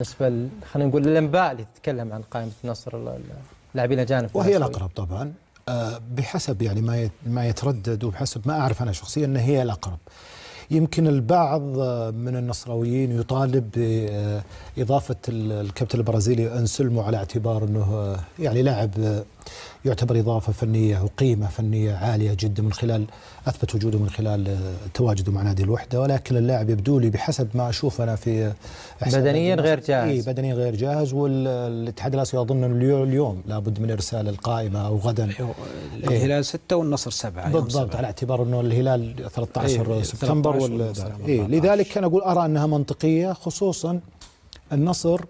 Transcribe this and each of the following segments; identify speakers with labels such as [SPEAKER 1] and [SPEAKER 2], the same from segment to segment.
[SPEAKER 1] بالنسبة خلينا نقول الأنباء اللي تتكلم عن قائمة نصر اللاعبين الأجانب وهي الأقرب طبعا آه، بحسب يعني ما ما يتردد وبحسب ما أعرف أنا شخصيا أن هي الأقرب يمكن البعض آه، من النصراويين يطالب بإضافة آه، الكابتن البرازيلي أنسلمو على اعتبار أنه يعني لاعب يعتبر إضافة فنية وقيمة فنية عالية جدا من خلال أثبت وجوده من خلال آه، تواجده مع نادي الوحدة ولكن اللاعب يبدو لي بحسب ما أشوف أنا في آه، بدنيا غير جاهز اي بدنيا غير جاهز والاتحاد الآسيوي أظن اليوم لابد من إرسال القائمة أو غدا أيوه، الهلال ستة والنصر سبعة بالضبط على اعتبار أنه الهلال 13 إيه سبتمبر إيه لذلك أنا أقول أرى أنها منطقية خصوصا النصر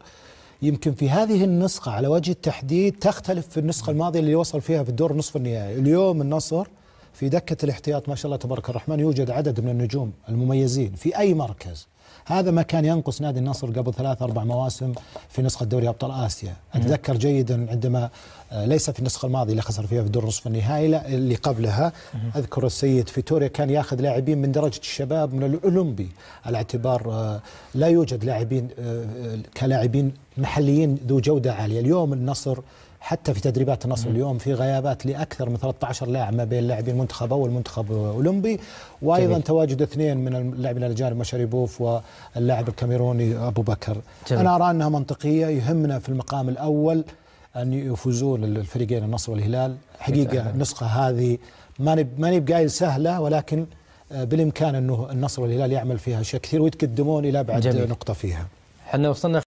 [SPEAKER 1] يمكن في هذه النسخة على وجه التحديد تختلف في النسخة الماضية اللي وصل فيها في الدور نصف النهائي اليوم النصر في دكة الاحتياط ما شاء الله تبارك الرحمن يوجد عدد من النجوم المميزين في أي مركز هذا ما كان ينقص نادي النصر قبل ثلاث أربع مواسم في نسخة دوري أبطال آسيا أتذكر جيدا عندما آه، ليس في النسخة الماضية اللي خسر فيها في دور نصف النهائي لا اللي قبلها أذكر السيد فيتوريا كان ياخذ لاعبين من درجة الشباب من الأولمبي على اعتبار آه، لا يوجد لاعبين آه، كلاعبين محليين ذو جودة عالية اليوم النصر حتى في تدريبات النصر اليوم في غيابات لاكثر من 13 لاعب ما بين لاعبي المنتخب او المنتخب الاولمبي وايضا جميل. تواجد اثنين من اللاعبين الاجانب مشاريبوف واللاعب الكاميروني ابو بكر جميل. انا ارى انها منطقيه يهمنا في المقام الاول ان يفوزون الفريقين النصر والهلال حقيقه النسخه هذه ما ماني بقايل سهله ولكن آه، بالامكان انه النصر والهلال يعمل فيها شيء كثير ويتقدمون الى ابعد نقطه فيها. احنا وصلنا